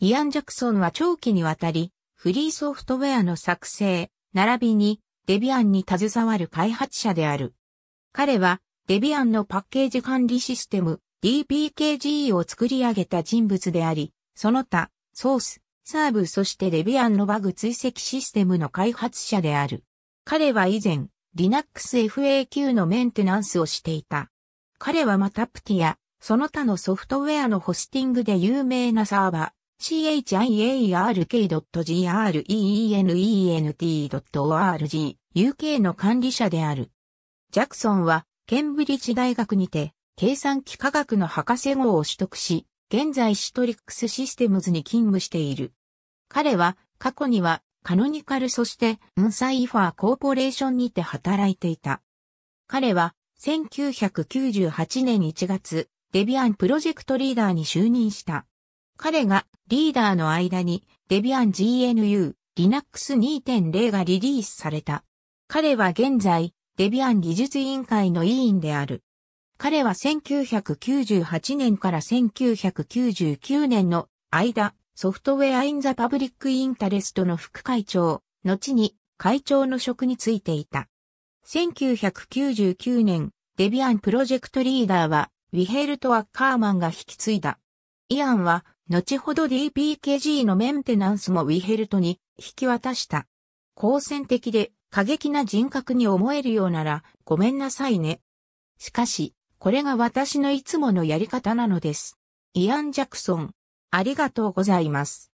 イアン・ジャクソンは長期にわたり、フリーソフトウェアの作成、並びにデビアンに携わる開発者である。彼はデビアンのパッケージ管理システム d p k g を作り上げた人物であり、その他、ソース、サーブそしてデビアンのバグ追跡システムの開発者である。彼は以前、Linux FAQ のメンテナンスをしていた。彼はまたプティや、その他のソフトウェアのホスティングで有名なサーバー。chiark.greent.org、UK の管理者である。ジャクソンは、ケンブリッジ大学にて、計算機科学の博士号を取得し、現在シトリックスシステムズに勤務している。彼は、過去には、カノニカルそして、ウンサイファーコーポレーションにて働いていた。彼は、1998年1月、デビアンプロジェクトリーダーに就任した。彼がリーダーの間にデビアン n GNU Linux 2.0がリリースされた。彼は現在、デビアン技術委員会の委員である。彼は1998年から1999年の間、ソフトウェアインザパブリックインタレストの副会長、後に会長の職に就いていた。1999年、デビアンプロジェクトリーダーは、ウィヘルト・アッカーマンが引き継いだ。イアンは、後ほど DPKG のメンテナンスもウィヘルトに引き渡した。好戦的で過激な人格に思えるようならごめんなさいね。しかし、これが私のいつものやり方なのです。イアン・ジャクソン、ありがとうございます。